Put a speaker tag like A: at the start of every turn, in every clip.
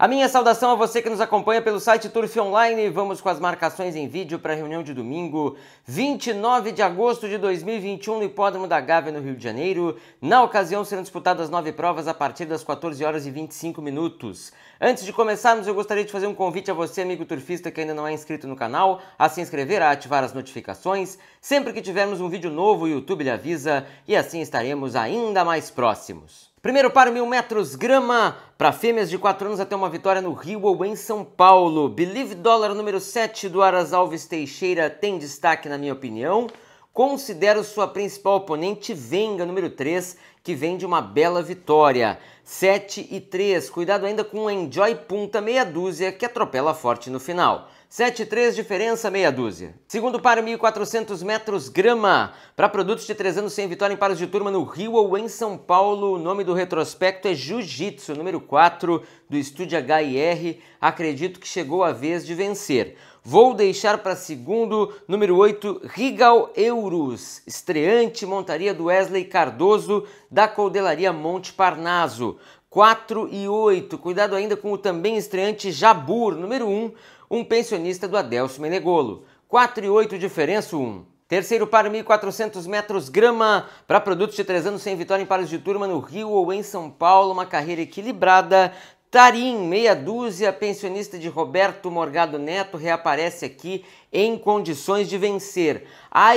A: A minha saudação a você que nos acompanha pelo site Turf Online. Vamos com as marcações em vídeo para a reunião de domingo, 29 de agosto de 2021, no Hipódromo da Gávea, no Rio de Janeiro. Na ocasião, serão disputadas nove provas a partir das 14 horas e 25 minutos. Antes de começarmos, eu gostaria de fazer um convite a você, amigo turfista que ainda não é inscrito no canal, a se inscrever, a ativar as notificações. Sempre que tivermos um vídeo novo, o YouTube lhe avisa e assim estaremos ainda mais próximos. Primeiro para o mil metros grama, para fêmeas de 4 anos até uma vitória no Rio ou em São Paulo. Believe Dollar número 7 do Aras Alves Teixeira tem destaque na minha opinião. Considero sua principal oponente Venga número 3, que vem de uma bela vitória. 7 e 3, cuidado ainda com o Enjoy Punta meia dúzia que atropela forte no final. 7,3 diferença, meia dúzia. Segundo paro, 1.400 metros grama. Para produtos de 3 anos sem vitória em paros de turma no Rio ou em São Paulo, o nome do retrospecto é Jiu-Jitsu, número 4 do estúdio HIR. Acredito que chegou a vez de vencer. Vou deixar para segundo, número 8, Rigal Euros, estreante montaria do Wesley Cardoso, da Coldelaria Monte Parnaso. 4 e 8, cuidado ainda com o também estreante Jabur, número 1, um pensionista do Adelso Menegolo. 4,8 diferença 1. Terceiro par 1.400 metros grama para produtos de 3 anos sem vitória em pares de turma no Rio ou em São Paulo, uma carreira equilibrada, Tarim, meia dúzia, pensionista de Roberto Morgado Neto, reaparece aqui em condições de vencer.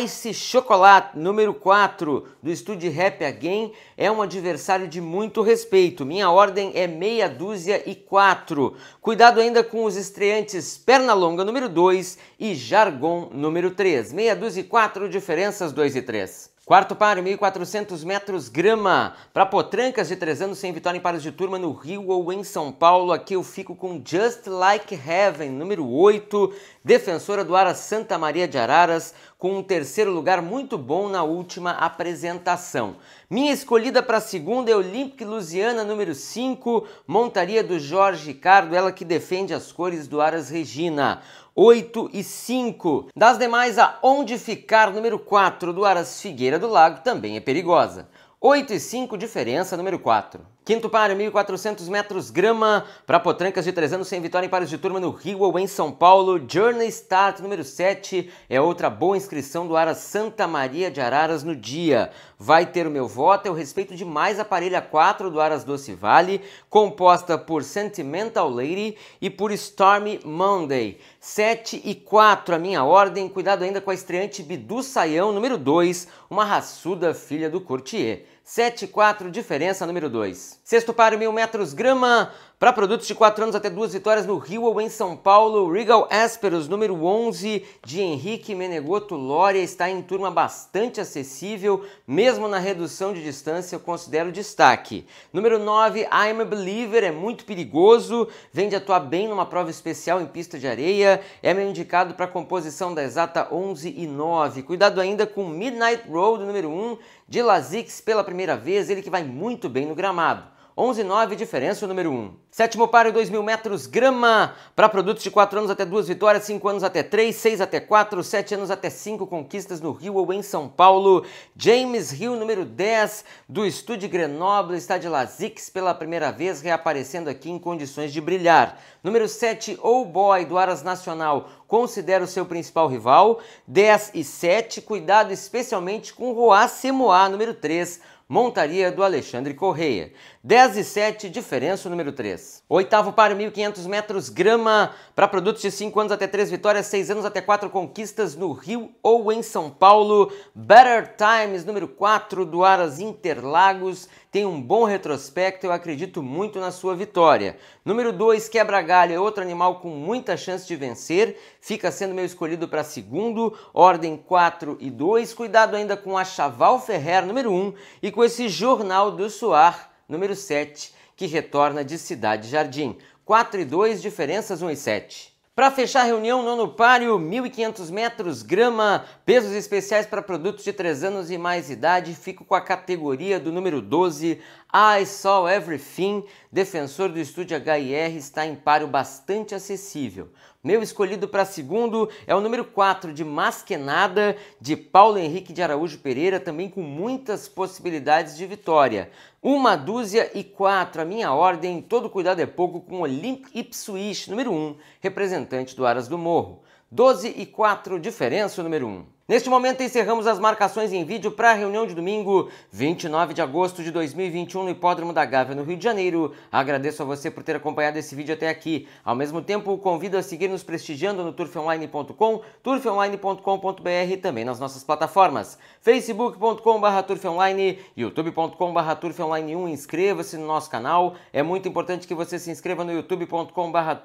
A: Ice Chocolate, número 4 do estúdio Rap Again, é um adversário de muito respeito. Minha ordem é meia dúzia e 4. Cuidado ainda com os estreantes Pernalonga, número 2 e Jargon, número 3. Meia dúzia e 4, diferenças 2 e 3. Quarto par, 1.400 metros grama. Para Potrancas de três anos sem vitória em pares de turma no Rio ou em São Paulo, aqui eu fico com Just Like Heaven, número 8, defensora do Ara Santa Maria de Araras, com um terceiro lugar muito bom na última apresentação. Minha escolhida para a segunda é Olympic Lusiana, número 5, montaria do Jorge Ricardo, ela que defende as cores do Aras Regina. 8 e 5. Das demais, a Onde Ficar, número 4, do Aras Figueira do Lago, também é perigosa. 8 e 5, diferença número 4. Quinto par, 1.400 metros grama para Potrancas de 3 anos sem vitória em pares de turma no Rio ou em São Paulo. Journey Start número 7 é outra boa inscrição do Ara Santa Maria de Araras no dia. Vai ter o meu voto, eu é respeito demais a parelha 4 do Aras Doce Vale, composta por Sentimental Lady e por Stormy Monday. 7 e 4 a minha ordem, cuidado ainda com a estreante Bidu Saião número 2, uma raçuda filha do Courtier. 7 e 4 diferença número 2. Sexto para mil metros grama. Para produtos de 4 anos até duas vitórias no Rio ou em São Paulo, Regal Asperos, número 11, de Henrique Menegoto Lória, está em turma bastante acessível, mesmo na redução de distância eu considero destaque. Número 9, I'm a Believer, é muito perigoso, vem de atuar bem numa prova especial em pista de areia, é meu indicado para a composição da exata 11 e 9. Cuidado ainda com Midnight Road, número 1, de Lazix pela primeira vez, ele que vai muito bem no gramado. 11,9 diferença o número 1. Sétimo paro, 2 mil metros, grama. Para produtos de 4 anos até 2 vitórias, 5 anos até 3, 6 até 4, 7 anos até 5 conquistas no Rio ou em São Paulo. James Hill, número 10, do Estúdio Grenoble, está de Lazix pela primeira vez, reaparecendo aqui em condições de brilhar. Número 7, Old Boy, do Aras Nacional, considera o seu principal rival. 10 e 7, cuidado especialmente com Roá Semoá, número 3 montaria do Alexandre Correia. 10 e 7, diferença número 3. Oitavo para 1.500 metros, grama para produtos de 5 anos até 3 vitórias, 6 anos até 4 conquistas no Rio ou em São Paulo. Better Times número 4 do Aras Interlagos tem um bom retrospecto e eu acredito muito na sua vitória. Número 2, Quebra Galho é outro animal com muita chance de vencer, fica sendo meu escolhido para segundo, ordem 4 e 2. Cuidado ainda com a Chaval Ferrer, número 1, um, e com esse Jornal do Suar, número 7, que retorna de Cidade Jardim. 4 e 2, diferenças 1 e 7. Para fechar a reunião, nono páreo, 1.500 metros, grama, pesos especiais para produtos de 3 anos e mais idade. Fico com a categoria do número 12, I Saw Everything, defensor do estúdio HIR, está em páreo bastante acessível. Meu escolhido para segundo é o número 4 de Masquenada, de Paulo Henrique de Araújo Pereira, também com muitas possibilidades de vitória. Uma dúzia e quatro, a minha ordem, todo cuidado é pouco, com Olymp Ipswich, número 1, um, representante do Aras do Morro. 12 e 4, diferença número 1. Neste momento encerramos as marcações em vídeo para a reunião de domingo, 29 de agosto de 2021, no Hipódromo da Gávea, no Rio de Janeiro. Agradeço a você por ter acompanhado esse vídeo até aqui. Ao mesmo tempo, o convido a seguir nos prestigiando no turfonline.com, turfonline.com.br e também nas nossas plataformas facebook.com.br turfonline, youtube.com.br turfonline1. Inscreva-se no nosso canal. É muito importante que você se inscreva no youtube.com.br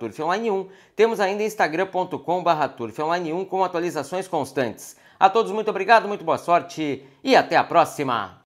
A: turfonline1. Temos ainda instagram.com.br Turf Online 1 com atualizações constantes. A todos muito obrigado, muito boa sorte e até a próxima!